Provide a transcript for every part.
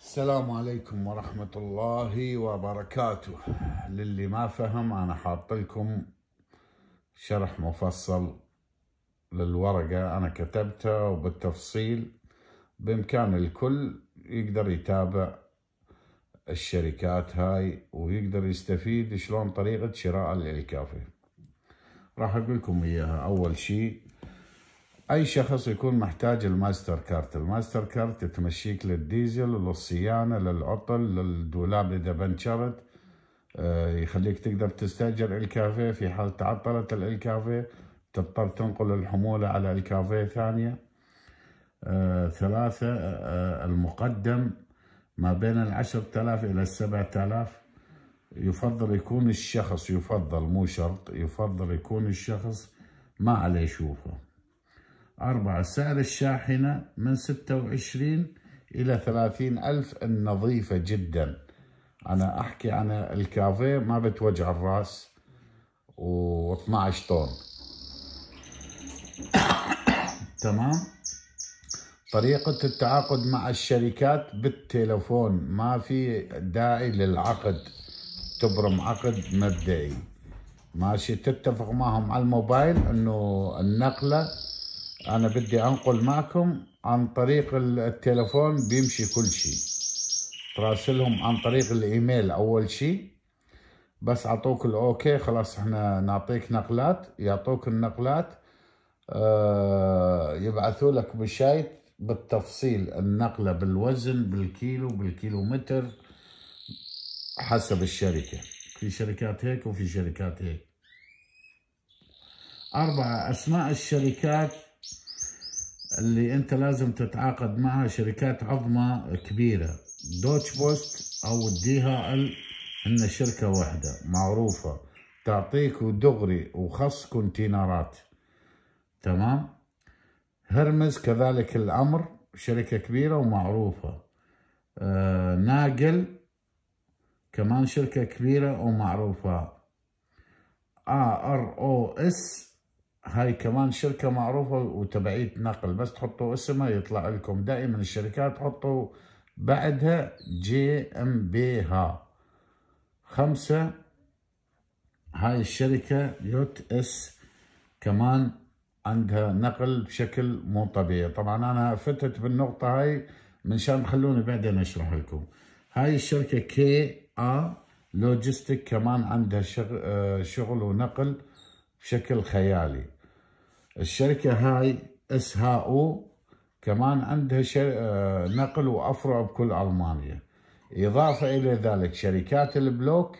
السلام عليكم ورحمة الله وبركاته للي ما فهم أنا حاط لكم شرح مفصل للورقة أنا كتبتها وبالتفصيل بإمكان الكل يقدر يتابع الشركات هاي ويقدر يستفيد شلون طريقة شراء الكافي راح أقول لكم إياها أول شيء اي شخص يكون محتاج الماستر كارت الماستر كارت تمشيك للديزل للصيانة للعطل للدولاب اذا بنشرت آه، يخليك تقدر تستأجر الكافيه في حال تعطلت الكافيه تضطر تنقل الحمولة على الكافيه ثانية آه، ثلاثة آه، المقدم ما بين العشر تلاف إلى السبع تلاف يفضل يكون الشخص يفضل مو شرط يفضل يكون الشخص ما عليه شوفه أربعة سعر الشاحنة من ستة وعشرين إلى ثلاثين ألف النظيفة جدا أنا أحكي عن الكافيه ما بتوجع الرأس و12 طن تمام طريقة التعاقد مع الشركات بالتلفون ما في داعي للعقد تبرم عقد مبدئي ماشي تتفق معهم على الموبايل انه النقله انا بدي انقل معكم عن طريق التلفون بيمشي كل شيء تراسلهم عن طريق الايميل اول شيء بس عطوك الاوكي خلاص احنا نعطيك نقلات يعطوك النقلات آه، يبعثوا لك بشايت بالتفصيل النقله بالوزن بالكيلو بالكيلو متر حسب الشركه في شركات هيك وفي شركات هيك أربعة أسماء الشركات اللي انت لازم تتعاقد معها شركات عظمى كبيرة دوتش بوست او الدي ال ان شركة واحدة معروفة تعطيك دغري وخص كونتينرات تمام هرمز كذلك الامر شركة كبيرة ومعروفة آه ناقل كمان شركة كبيرة ومعروفة ار او اس هاي كمان شركة معروفة وتبعية نقل بس تحطوا اسمها يطلع لكم دائما الشركات تحطوا بعدها جي ام بي ها خمسة هاي الشركة يوت اس كمان عندها نقل بشكل مو طبيعي طبعا انا فتت بالنقطة هاي من شان خلوني بعدين اشرح لكم هاي الشركة كي ا لوجيستيك كمان عندها آه، شغل ونقل بشكل خيالي الشركة هاي اس ها او كمان عندها شر... آه، نقل وافرع بكل المانيا اضافه الى ذلك شركات البلوك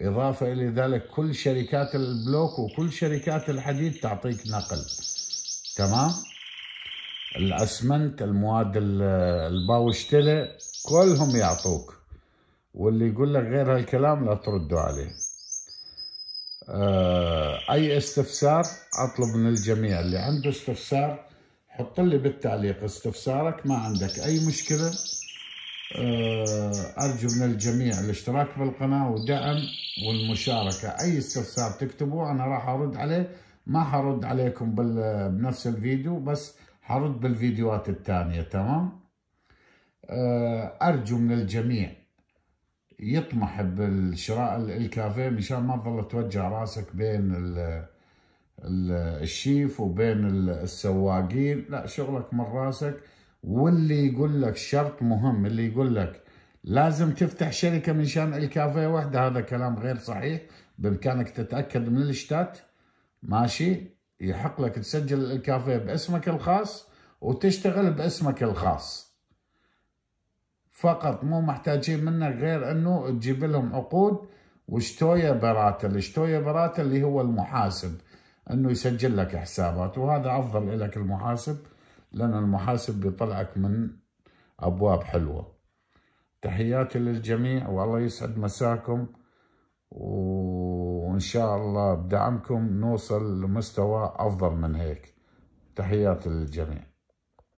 اضافه الى ذلك كل شركات البلوك وكل شركات الحديد تعطيك نقل تمام الاسمنت المواد الباوشتله كلهم يعطوك واللي يقول لك غير هالكلام لا تردوا عليه آه، اي استفسار اطلب من الجميع اللي عنده استفسار حط لي بالتعليق استفسارك ما عندك اي مشكله آه، ارجو من الجميع الاشتراك بالقناه ودعم والمشاركه اي استفسار تكتبوه انا راح ارد عليه ما حرد عليكم بنفس الفيديو بس حرد بالفيديوهات الثانيه تمام آه، ارجو من الجميع يطمح بالشراء الكافيه مشان ما تظل توجع راسك بين ال الشيف وبين السواقين لا شغلك من راسك واللي يقول لك شرط مهم اللي يقول لك لازم تفتح شركة من شان الكافيه وحده هذا كلام غير صحيح بإمكانك تتأكد من الشتات ماشي يحق لك تسجل الكافيه باسمك الخاص وتشتغل باسمك الخاص فقط مو محتاجين منك غير انه تجيب لهم عقود وشتويا براتا شتويا براتا اللي هو المحاسب انه يسجل لك حسابات وهذا افضل لك المحاسب لان المحاسب بيطلعك من ابواب حلوه تحياتي للجميع والله يسعد مساكم وان شاء الله بدعمكم نوصل لمستوى افضل من هيك تحياتي للجميع